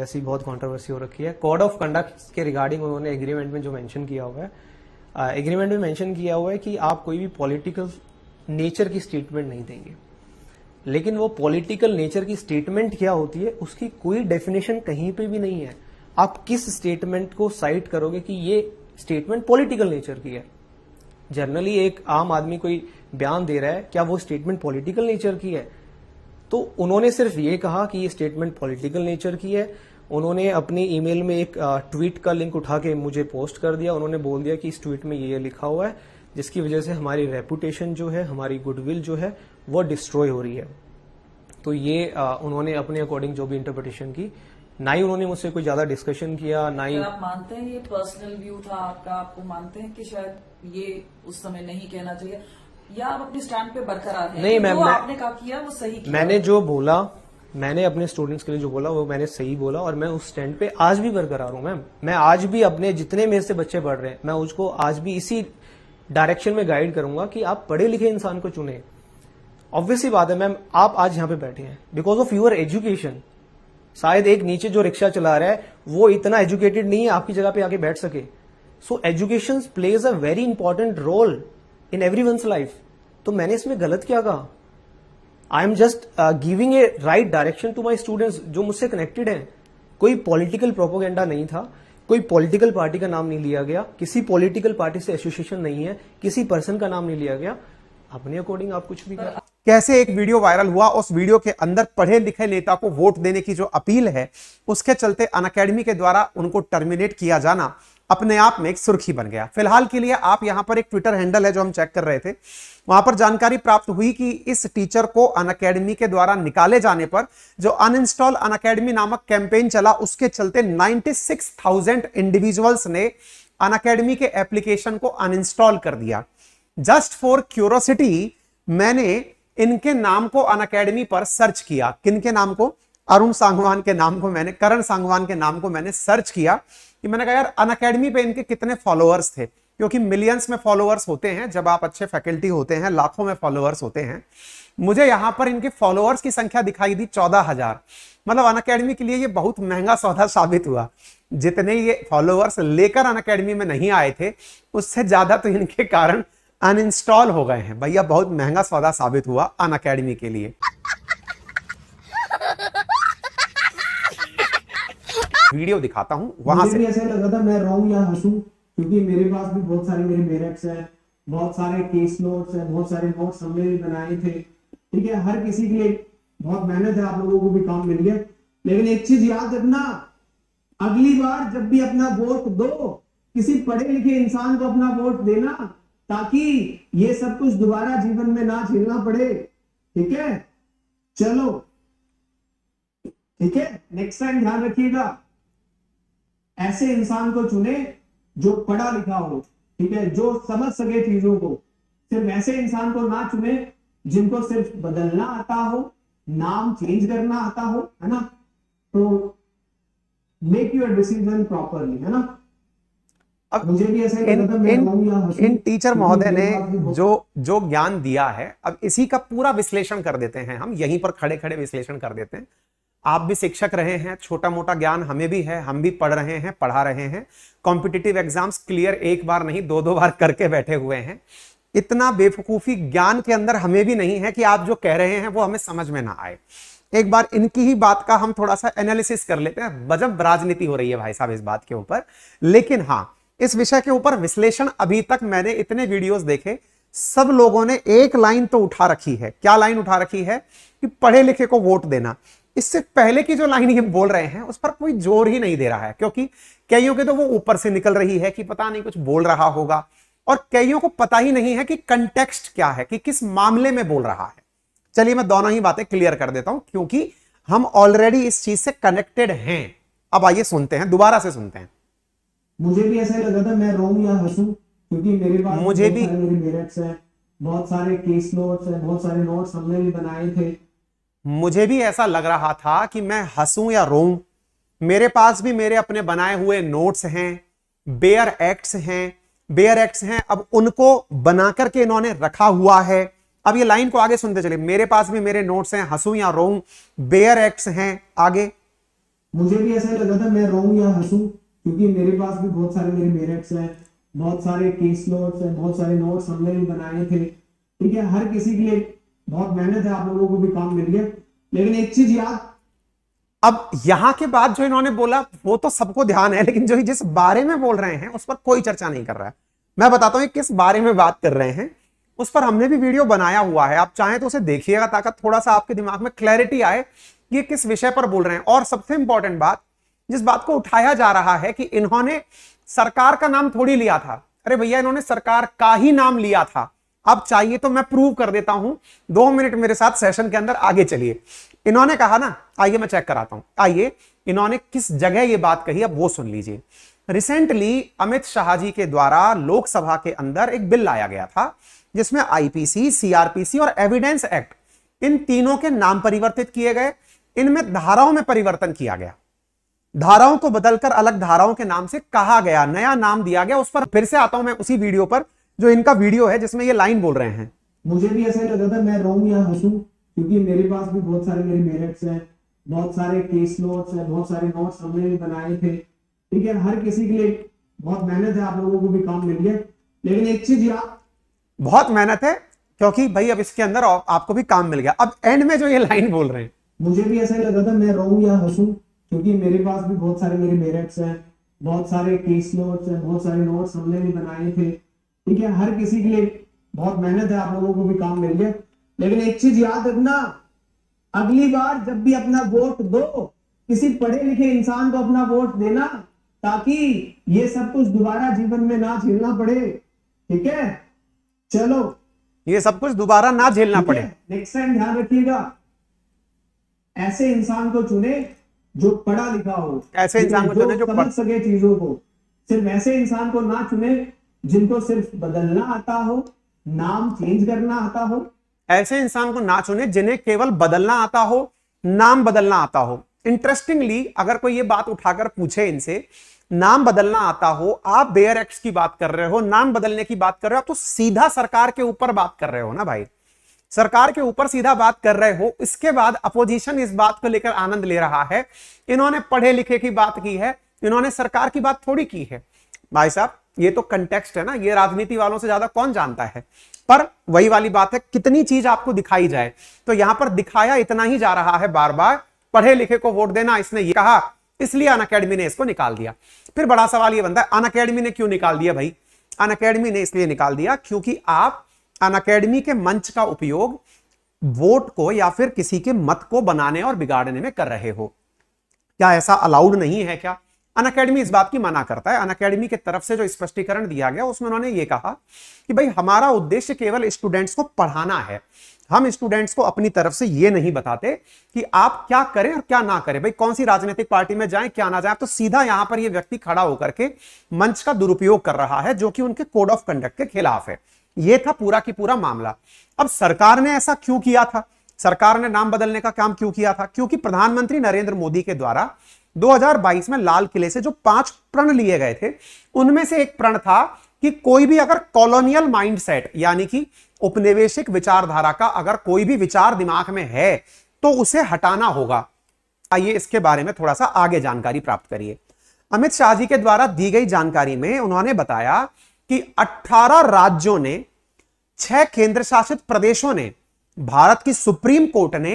वैसे ही बहुत कंट्रोवर्सी हो रखी है कोड ऑफ कंडक्ट के रिगार्डिंग उन्होंने एग्रीमेंट में जो मेंशन किया हुआ है एग्रीमेंट में मेंशन किया हुआ है कि आप कोई भी पॉलिटिकल नेचर की स्टेटमेंट नहीं देंगे लेकिन वो पॉलिटिकल नेचर की स्टेटमेंट क्या होती है उसकी कोई डेफिनेशन कहीं पे भी नहीं है आप किस स्टेटमेंट को साइट करोगे कि ये स्टेटमेंट पॉलिटिकल नेचर की है जनरली एक आम आदमी कोई बयान दे रहा है क्या वो स्टेटमेंट पॉलिटिकल नेचर की है तो उन्होंने सिर्फ ये कहा कि ये स्टेटमेंट पॉलिटिकल नेचर की है उन्होंने अपनी ईमेल में एक ट्वीट का लिंक उठा के मुझे पोस्ट कर दिया उन्होंने बोल दिया कि इस ट्वीट में ये ये लिखा हुआ है जिसकी वजह से हमारी रेपुटेशन जो है हमारी गुडविल जो है वो डिस्ट्रॉय हो रही है तो ये आ, उन्होंने अपने अकॉर्डिंग जो भी इंटरप्रिटेशन की ना ही उन्होंने मुझसे कोई ज्यादा डिस्कशन किया ना ही आप मानते हैं ये पर्सनल व्यू था आपका आपको मानते हैं कि शायद ये उस समय नहीं कहना चाहिए या आप अपने स्टैंड पे बरकरार हैं नहीं मैम आपने कहा किया वो सही किया मैंने जो बोला मैंने अपने स्टूडेंट्स के लिए जो बोला वो मैंने सही बोला और मैं उस स्टैंड पे आज भी बरकरार हूँ मैम मैं आज भी अपने जितने मेरे से बच्चे पढ़ रहे हैं मैं उसको आज भी इसी डायरेक्शन में गाइड करूंगा कि आप पढ़े लिखे इंसान को चुने ऑब्वियसली बात है मैम आप आज यहाँ पे बैठे हैं बिकॉज ऑफ यूर एजुकेशन शायद एक नीचे जो रिक्शा चला रहा है वो इतना एजुकेटेड नहीं है आपकी जगह पे आके बैठ सके सो education plays a very important role in every one's life तो मैंने इसमें गलत क्या कहा I am just giving a right direction to my students जो मुझसे कनेक्टेड हैं कोई पॉलिटिकल प्रोपोगेंडा नहीं था कोई पॉलिटिकल पार्टी का नाम नहीं लिया गया किसी पॉलिटिकल पार्टी से एसोसिएशन नहीं है किसी पर्सन का नाम नहीं लिया गया अपने अकॉर्डिंग आप कुछ भी कर कैसे एक वीडियो वायरल हुआ उस वीडियो के अंदर पढ़े लिखे नेता को वोट देने की जो अपील है उसके चलते अनकेडमी के द्वारा उनको टर्मिनेट किया जाना अपने आप में एक सुर्खी बन गया फिलहाल के लिए आप यहां पर एक ट्विटर हैंडल है जो हम चेक कर रहे थे वहां पर जानकारी प्राप्त हुई कि इस टीचर को अन अकेडमी के द्वारा निकाले जाने पर जो अनइंस्टॉल अन अकेडमी नामक कैंपेन चला उसके चलते 96,000 इंडिविजुअल्स ने अन अकेडमी के एप्लीकेशन को अनइंस्टॉल कर दिया जस्ट फॉर क्यूरोसिटी मैंने इनके नाम को अन पर सर्च किया किन के नाम को अरुण सांगवान के नाम को मैंने करण सांगवान के नाम को मैंने सर्च किया कि मैंने कहा यार अन अकेडमी पे इनके कितने फॉलोअर्स थे क्योंकि मिलियंस में फॉलोअर्स होते हैं जब आप अच्छे फैकल्टी होते हैं लाखों में फॉलोअर्स होते हैं मुझे यहां पर इनके फॉलोअर्स की संख्या दिखाई दी चौदह हजार मतलब अन अकेडमी के लिए ये बहुत महंगा सौदा साबित हुआ जितने ये फॉलोअर्स लेकर अन अकेडमी में नहीं आए थे उससे ज्यादा तो इनके कारण अनइंस्टॉल हो गए हैं भैया बहुत महंगा सौदा साबित हुआ अन अकेडमी के लिए वीडियो दिखाता हूँ वहां से ऐसा लगा था मैं रॉन्ग या हंसू क्योंकि मेरे पास भी बहुत सारे मेरे मेरेट्स है बहुत सारे केस नोट्स है बहुत सारे नोट्स हमने भी बनाए थे ठीक है हर किसी के लिए बहुत मेहनत है आप लोगों को भी काम मिल गया लेकिन एक चीज याद रखना अगली बार जब भी अपना वोट दो किसी पढ़े लिखे इंसान को अपना वोट देना ताकि ये सब कुछ दोबारा जीवन में ना झेलना पड़े ठीक है चलो ठीक है नेक्स्ट टाइम ध्यान रखिएगा ऐसे इंसान को चुने जो पढ़ा लिखा हो ठीक है जो समझ सके चीजों को सिर्फ ऐसे इंसान को ना चुने जिनको सिर्फ बदलना आता हो नाम चेंज करना आता हो है ना तो मेक योर डिसीजन प्रॉपरली है ना अब मुझे भी ऐसे इन, इन, इन टीचर महोदय ने जो जो ज्ञान दिया है अब इसी का पूरा विश्लेषण कर देते हैं हम यहीं पर खड़े खड़े विश्लेषण कर देते हैं आप भी शिक्षक रहे हैं छोटा मोटा ज्ञान हमें भी है हम भी पढ़ रहे हैं पढ़ा रहे हैं कॉम्पिटिटिव एग्जाम्स क्लियर एक बार नहीं दो दो बार करके बैठे हुए हैं इतना बेवकूफ़ी ज्ञान के अंदर हमें भी नहीं है कि आप जो कह रहे हैं वो हमें समझ में ना आए एक बार इनकी ही बात का हम थोड़ा सा एनालिसिस कर लेते हैं बजब राजनीति हो रही है भाई साहब इस बात के ऊपर लेकिन हाँ इस विषय के ऊपर विश्लेषण अभी तक मैंने इतने वीडियोस देखे सब लोगों ने एक लाइन तो उठा रखी है क्या लाइन उठा रखी है कि पढ़े लिखे को वोट देना इससे पहले की जो लाइन ये बोल रहे हैं उस पर कोई जोर ही नहीं दे रहा है क्योंकि कईयों के तो वो ऊपर से निकल रही है कि पता नहीं कुछ बोल रहा होगा और कईयों को पता ही नहीं है कि कंटेक्स्ट क्या है कि किस मामले में बोल रहा है चलिए मैं दोनों ही बातें क्लियर कर देता हूं क्योंकि हम ऑलरेडी इस चीज से कनेक्टेड हैं अब आइए सुनते हैं दोबारा से सुनते हैं मुझे भी ऐसा लगा था मैं रोऊं या हंसूं क्योंकि मेरे पास मुझे भी मेरे बहुत सारे केस नोट्स हैं बहुत सारे नोट्स हमने भी बनाए थे मुझे भी ऐसा लग रहा था कि मैं हंसू या रो मेरे पास भी मेरे अपने बनाए हुए नोट्स हैं बेयर एक्ट्स हैं बेयर एक्ट्स हैं अब उनको बना करके इन्होंने रखा हुआ है अब ये लाइन को आगे सुनते चले मेरे पास भी मेरे नोट्स हैं हंसू या रो बेयर एक्ट्स हैं आगे मुझे भी ऐसा लगा था मैं रोऊं या हंसू क्योंकि मेरे पास भी बहुत सारे मेरे बेयर एक्ट्स हैं बहुत सारे केस नोट्स हैं बहुत सारे नोट्स हमने भी बनाए थे ठीक है हर किसी के लिए बहुत मेहनत है आप लोगों को भी काम मिल गया लेकिन एक चीज याद अब यहां के बाद जो इन्होंने बोला वो तो सबको ध्यान है लेकिन जो जिस बारे में बोल रहे हैं उस पर कोई चर्चा नहीं कर रहा है मैं बताता हूं किस बारे में बात कर रहे हैं उस पर हमने भी वीडियो बनाया हुआ है आप चाहें तो उसे देखिएगा ताकि थोड़ा सा आपके दिमाग में क्लैरिटी आए ये किस विषय पर बोल रहे हैं और सबसे इंपॉर्टेंट बात जिस बात को उठाया जा रहा है कि इन्होंने सरकार का नाम थोड़ी लिया था अरे भैया इन्होंने सरकार का ही नाम लिया था अब चाहिए तो मैं प्रूव कर देता हूं दो मिनट मेरे साथ सेशन के अंदर आगे चलिए इन्होंने कहा ना आइए मैं चेक कराता हूं आइए इन्होंने किस जगह ये बात कही अब वो सुन लीजिए रिसेंटली अमित शाह जी के द्वारा लोकसभा के अंदर एक बिल लाया गया था जिसमें आईपीसी सीआरपीसी और एविडेंस एक्ट इन तीनों के नाम परिवर्तित किए गए इनमें धाराओं में परिवर्तन किया गया धाराओं को बदलकर अलग धाराओं के नाम से कहा गया नया नाम दिया गया उस पर फिर से आता हूं मैं उसी वीडियो पर जो इनका वीडियो है जिसमें ये लाइन बोल रहे हैं मुझे भी ऐसा लग रहा था मैं रोऊं या हंसू क्योंकि मेरे पास भी बहुत सारे मेरे मेरिट्स हैं बहुत सारे केस नोट्स हैं बहुत सारे नोट्स हमने भी बनाए थे ठीक है हर किसी के लिए बहुत मेहनत है आप लोगों को भी काम मिल गया लेकिन एक चीज यहाँ बहुत मेहनत है क्योंकि भाई अब इसके अंदर आपको भी काम मिल गया अब एंड में जो ये लाइन बोल रहे हैं मुझे भी ऐसा लगा था मैं रोऊं या हंसू क्योंकि मेरे पास भी बहुत सारे मेरे मेरिट्स हैं बहुत सारे केस नोट्स हैं बहुत सारे नोट्स हमने भी बनाए थे ठीक है हर किसी के लिए बहुत मेहनत है आप लोगों को भी काम मिल गया लेकिन एक चीज याद रखना अगली बार जब भी अपना वोट दो किसी पढ़े लिखे इंसान को अपना वोट देना ताकि ये सब कुछ दोबारा जीवन में ना झेलना पड़े ठीक है चलो ये सब कुछ दोबारा ना झेलना पड़े नेक्स्ट टाइम ध्यान रखिएगा ऐसे इंसान को चुने जो पढ़ा लिखा हो ऐसे इंसान को चुने जो पढ़ सके चीजों को सिर्फ ऐसे इंसान को ना चुने जिनको सिर्फ बदलना आता हो नाम चेंज करना आता हो ऐसे इंसान को ना चुने जिन्हें केवल बदलना आता हो नाम बदलना आता हो इंटरेस्टिंगली अगर कोई ये बात उठाकर पूछे इनसे नाम बदलना आता हो आप बेयर एक्ट की बात कर रहे हो नाम बदलने की बात कर रहे हो आप तो सीधा सरकार के ऊपर बात कर रहे हो ना भाई सरकार के ऊपर सीधा बात कर रहे हो इसके बाद अपोजिशन इस बात को लेकर आनंद ले रहा है इन्होंने पढ़े लिखे की बात की है इन्होंने सरकार की बात थोड़ी की है भाई साहब ये तो कंटेक्स्ट है ना ये राजनीति वालों से ज्यादा कौन जानता है पर वही वाली बात है कितनी चीज आपको दिखाई जाए तो यहां पर दिखाया इतना ही जा रहा है बार बार पढ़े लिखे को वोट देना इसने ये कहा इसलिए अन अकेडमी ने इसको निकाल दिया फिर बड़ा सवाल ये बनता है अन अकेडमी ने क्यों निकाल दिया भाई अन अकेडमी ने इसलिए निकाल दिया क्योंकि आप अन अकेडमी के मंच का उपयोग वोट को या फिर किसी के मत को बनाने और बिगाड़ने में कर रहे हो क्या ऐसा अलाउड नहीं है क्या अन अकेडमी इस बात की मना करता है अन अकेडमी की तरफ से जो स्पष्टीकरण दिया गया उसमें उन्होंने ये कहा कि भाई हमारा उद्देश्य केवल स्टूडेंट्स को पढ़ाना है हम स्टूडेंट्स को अपनी तरफ से ये नहीं बताते कि आप क्या करें और क्या ना करें भाई कौन सी राजनीतिक पार्टी में जाएं क्या ना जाएं तो सीधा यहां पर ये व्यक्ति खड़ा होकर के मंच का दुरुपयोग कर रहा है जो कि उनके कोड ऑफ कंडक्ट के खिलाफ है ये था पूरा की पूरा मामला अब सरकार ने ऐसा क्यों किया था सरकार ने नाम बदलने का काम क्यों किया था क्योंकि प्रधानमंत्री नरेंद्र मोदी के द्वारा 2022 में लाल किले से जो पांच प्रण लिए गए थे उनमें से एक प्रण था कि कोई भी अगर कॉलोनियल माइंडसेट यानी कि उपनिवेशिक विचारधारा का अगर कोई भी विचार दिमाग में है तो उसे हटाना होगा आइए इसके बारे में थोड़ा सा आगे जानकारी प्राप्त करिए अमित शाह जी के द्वारा दी गई जानकारी में उन्होंने बताया कि 18 राज्यों ने छह केंद्र शासित प्रदेशों ने भारत की सुप्रीम कोर्ट ने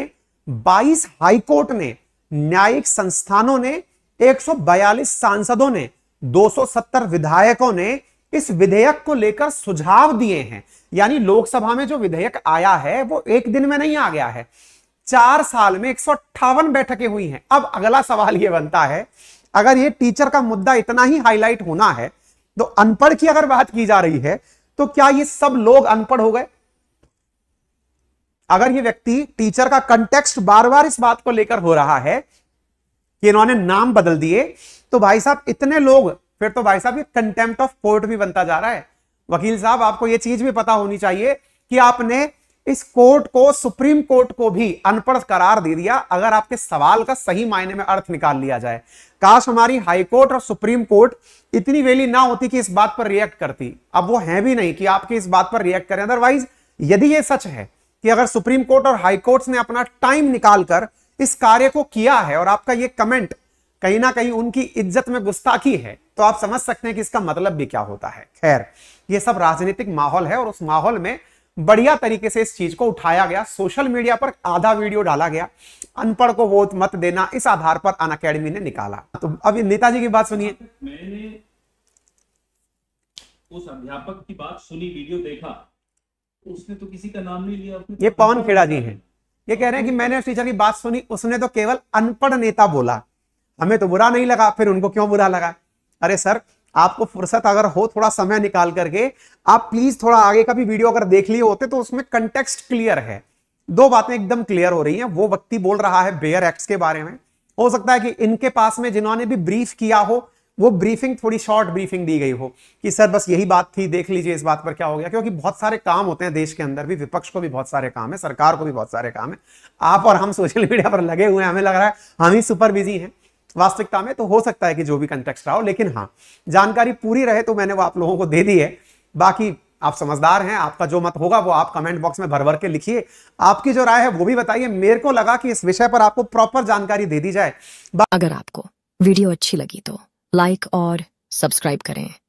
22 हाई कोर्ट ने न्यायिक संस्थानों ने 142 सांसदों ने 270 विधायकों ने इस विधेयक को लेकर सुझाव दिए हैं यानी लोकसभा में जो विधेयक आया है वो एक दिन में नहीं आ गया है चार साल में एक बैठकें हुई हैं अब अगला सवाल ये बनता है अगर ये टीचर का मुद्दा इतना ही हाईलाइट होना है तो अनपढ़ की अगर बात की जा रही है तो क्या ये सब लोग अनपढ़ हो गए अगर ये व्यक्ति टीचर का कंटेक्स्ट बार बार इस बात को लेकर हो रहा है कि इन्होंने नाम बदल दिए तो भाई साहब इतने लोग फिर तो भाई साहब ये कंटेम्प्ट ऑफ कोर्ट भी बनता जा रहा है वकील साहब आपको यह चीज भी पता होनी चाहिए कि आपने इस कोर्ट को सुप्रीम कोर्ट को भी अनपढ़ करार दे दिया अगर आपके सवाल का सही मायने में अर्थ निकाल लिया जाए काश हमारी हाई कोर्ट और सुप्रीम कोर्ट इतनी वेली ना होती कि इस बात पर रिएक्ट करती अब वो है भी नहीं कि आपके इस बात पर रिएक्ट करें अदरवाइज यदि ये सच है कि अगर सुप्रीम कोर्ट और हाई कोर्ट्स ने अपना टाइम निकालकर इस कार्य को किया है और आपका ये कमेंट कहीं ना कहीं उनकी इज्जत में गुस्ताखी है तो आप समझ सकते हैं कि इसका मतलब भी क्या होता है खैर ये सब राजनीतिक माहौल है और उस माहौल में बढ़िया तरीके से इस चीज को उठाया गया सोशल मीडिया पर आधा वीडियो डाला गया अनपढ़ को वोट मत देना इस आधार पर अन अकेडमी ने निकाला तो अब नेताजी की बात सुनिए मैंने उस अध्यापक की बात सुनी वीडियो देखा उसने तो किसी का नाम नहीं लिया तो ये पवन खेड़ा जी हैं ये कह रहे हैं कि मैंने उस टीचर की बात सुनी उसने तो केवल अनपढ़ नेता बोला हमें तो बुरा नहीं लगा फिर उनको क्यों बुरा लगा अरे सर आपको फुर्सत अगर हो थोड़ा समय निकाल करके आप प्लीज थोड़ा आगे का भी वीडियो अगर देख लिए होते तो उसमें कंटेक्स्ट क्लियर है दो बातें एकदम क्लियर हो रही हैं वो व्यक्ति बोल रहा है बेयर एक्ट्स के बारे में हो सकता है कि इनके पास में जिन्होंने भी ब्रीफ किया हो वो ब्रीफिंग थोड़ी शॉर्ट ब्रीफिंग दी गई हो कि सर बस यही बात थी देख लीजिए इस बात पर क्या हो गया क्योंकि बहुत सारे काम होते हैं देश के अंदर भी विपक्ष को भी बहुत सारे काम है सरकार को भी बहुत सारे काम है आप और हम सोशल मीडिया पर लगे हुए हैं हमें लग रहा है हम ही सुपर बिजी हैं वास्तविकता में तो हो सकता है कि जो भी कंटेक्ट रहा हो लेकिन हाँ जानकारी पूरी रहे तो मैंने वो आप लोगों को दे दी है बाकी आप समझदार हैं आपका जो मत होगा वो आप कमेंट बॉक्स में भर भर के लिखिए आपकी जो राय है वो भी बताइए मेरे को लगा कि इस विषय पर आपको प्रॉपर जानकारी दे दी जाए अगर आपको वीडियो अच्छी लगी तो लाइक और सब्सक्राइब करें